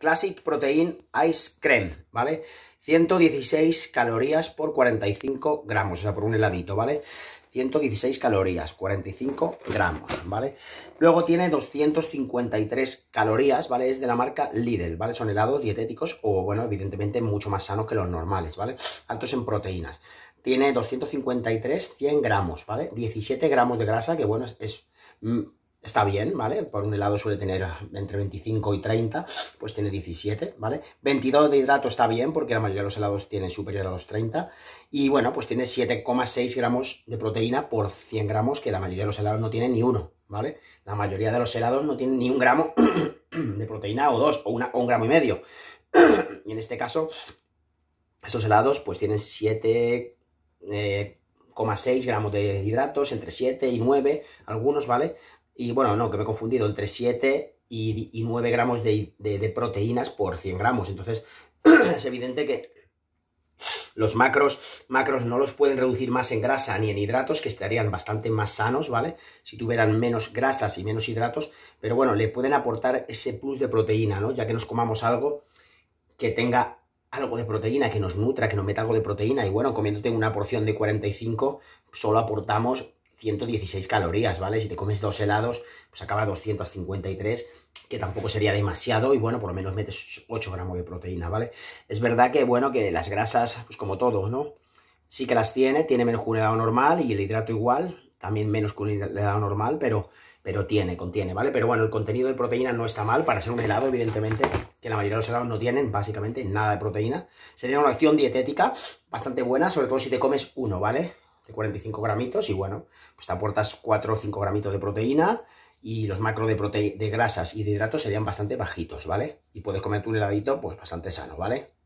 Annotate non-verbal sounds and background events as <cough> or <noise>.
Classic Protein Ice Cream, ¿vale? 116 calorías por 45 gramos, o sea, por un heladito, ¿vale? 116 calorías, 45 gramos, ¿vale? Luego tiene 253 calorías, ¿vale? Es de la marca Lidl, ¿vale? Son helados dietéticos o, bueno, evidentemente mucho más sanos que los normales, ¿vale? Altos en proteínas. Tiene 253, 100 gramos, ¿vale? 17 gramos de grasa, que bueno, es, es mm, está bien, ¿vale? Por un helado suele tener ah, entre 25 y 30, pues tiene 17, ¿vale? 22 de hidrato está bien porque la mayoría de los helados tienen superior a los 30 y bueno, pues tiene 7,6 gramos de proteína por 100 gramos que la mayoría de los helados no tienen ni uno, ¿vale? La mayoría de los helados no tienen ni un gramo <coughs> de proteína o dos o, un gramo y medio. <coughs> y en este caso, estos helados pues tienen 7... 6 eh, gramos de hidratos, entre 7 y 9, algunos, ¿vale? y bueno, no, que me he confundido, entre 7 y, 9 gramos de, proteínas por 100 gramos. Entonces, <clears throat> es evidente que los macros, macros no los pueden reducir más en grasa ni en hidratos, que estarían bastante más sanos, ¿vale? Si tuvieran menos grasas y menos hidratos, pero bueno, le pueden aportar ese plus de proteína, ¿no? Ya que nos comamos algo que tenga algo de proteína, que nos nutra, que nos meta algo de proteína, y bueno, comiéndote una porción de 45, solo aportamos 116 calorías, ¿vale? Si te comes dos helados, pues acaba 253, que tampoco sería demasiado, y bueno, por lo menos metes 8 gramos de proteína, ¿vale? Es verdad que, bueno, que las grasas, pues como todo, ¿no? Sí que las tiene, tiene menos que un helado normal y el hidrato igual, también menos que un helado normal, pero, pero tiene, contiene, ¿vale? Pero bueno, el contenido de proteína no está mal para ser un helado, evidentemente, que la mayoría de los helados no tienen básicamente nada de proteína. Sería una opción dietética bastante buena, sobre todo si te comes uno, ¿vale? 45 gramitos y bueno, pues te aportas 4 o 5 gramitos de proteína y los macros de, de grasas y de hidratos serían bastante bajitos, ¿vale? Y puedes comer un heladito pues bastante sano, ¿vale?